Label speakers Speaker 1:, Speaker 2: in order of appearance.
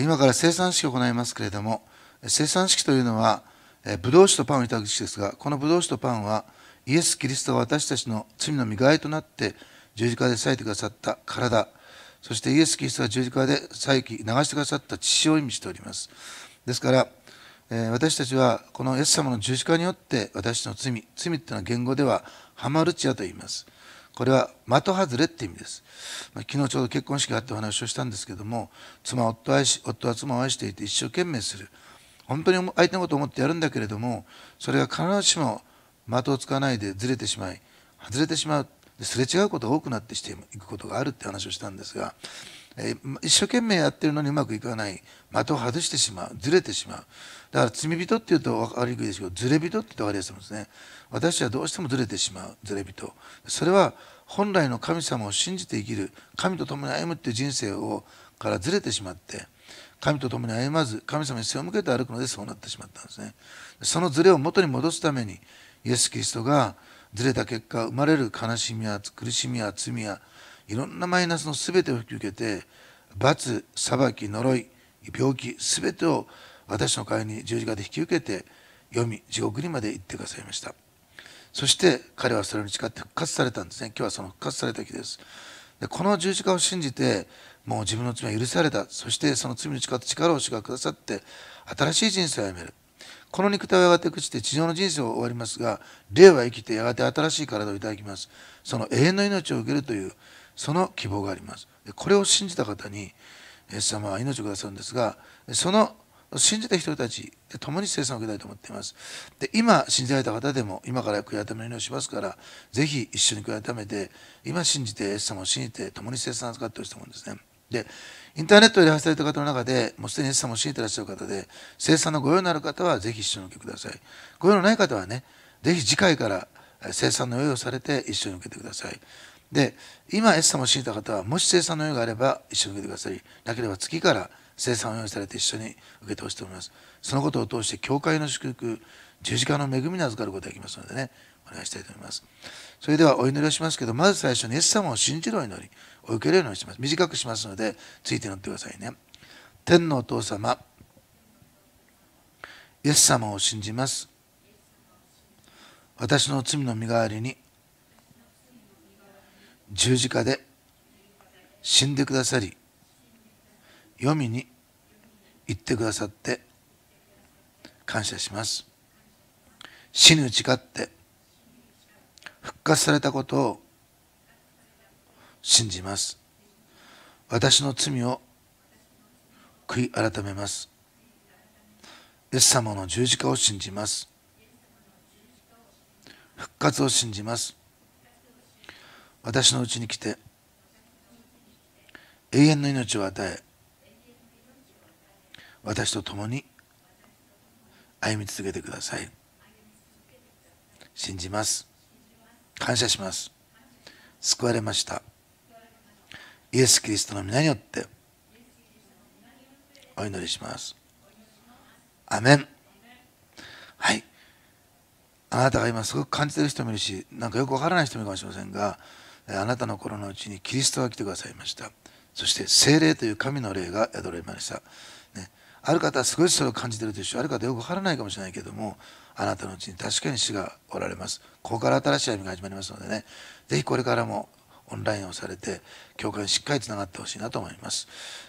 Speaker 1: 今から生産式を行いますけれども生産式というのはブドウ酒とパンをいただく式ですがこのブドウ酒とパンはイエス・キリストが私たちの罪の身代わりとなって十字架で裂いてくださった体そしてイエス・キリストが十字架で裂起流してくださった血を意味しておりますですから私たちはこのイエス様の十字架によって私の罪罪というのは言語ではハマルチアと言いますこれは的外れって意味です、ま昨日ちょうど結婚式があってお話をしたんですけども妻夫愛し夫は妻を愛していて一生懸命する本当に相手のことを思ってやるんだけれどもそれが必ずしも的を使わないでずれてしまい外れてしまうすれ違うことが多くなってしていくことがあるって話をしたんですが一生懸命やってるのにうまくいかない的を外してしまうずれてしまうだから罪人っていうと分かりにくいですけどずれ人って分かりやすいんですね私はどうしてもずれてしまうずれ人それは本来の神様を信じて生きる神と共に歩むっていう人生をからずれてしまって神と共に歩まず神様に背を向けて歩くのでそうなってしまったんですねそのずれを元に戻すためにイエス・キリストがずれた結果生まれる悲しみや苦しみや罪やいろんなマイナスの全てを引き受けて罰裁き呪い病気全てを私の代わりに十字架で引き受けて読み地獄にまで行ってくださいましたそして彼はそれに誓って復活されたんですね今日はその復活された日ですでこの十字架を信じてもう自分の罪は許されたそしてその罪に誓って力を主がくださって新しい人生を歩めるこの肉体はやがて朽ちて地上の人生を終わりますが霊は生きてやがて新しい体をいただきますその永遠の命を受けるというその希望がありますこれを信じた方にイエス様は命をくださるんですがその信じた人たちで共に生産を受けたいと思っています。で、今、信じられた方でも、今から悔い改めの祈りをしますから、ぜひ一緒に悔い改めて、今信じて、イエス様を信じて、共に生産をかってほしいと思うんですね。で、インターネットで発された方の中で、もうすでにイエス様を信じていらっしゃる方で、生産のご用のある方は、ぜひ一緒に受けください。ご用のない方はね、ぜひ次回から生産の用意をされて、一緒に受けてください。で今イエス様を信じた方はもし生産の用があれば一緒に受けてくださりなければ月から生産を用意されて一緒に受けてほしいと思いますそのことを通して教会の祝福十字架の恵みに預かることができますのでねお願いしたいと思いますそれではお祈りをしますけどまず最初にイエス様を信じる祈りお受けるようにします短くしますのでついて乗ってくださいね天のお父様イエス様を信じます私の罪の身代わりに十字架で死んでくださり読みに行ってくださって感謝します死に打ち勝って復活されたことを信じます私の罪を悔い改めますイエス様の十字架を信じます復活を信じます私のうちに来て永遠の命を与え私と共に歩み続けてください信じます感謝します救われましたイエス・キリストの皆によってお祈りしますアメンはいあなたが今すごく感じてる人もいるしなんかよくわからない人もいるかもしれませんがあなたの頃のうちにキリストが来てくださいましたそして精霊という神の霊が宿られました、ね、ある方は少しそれを感じているでしょうある方はよくわからないかもしれないけどもあなたのうちに確かに死がおられますここから新しい歩みが始まりますのでねぜひこれからもオンラインをされて教会にしっかりつながってほしいなと思います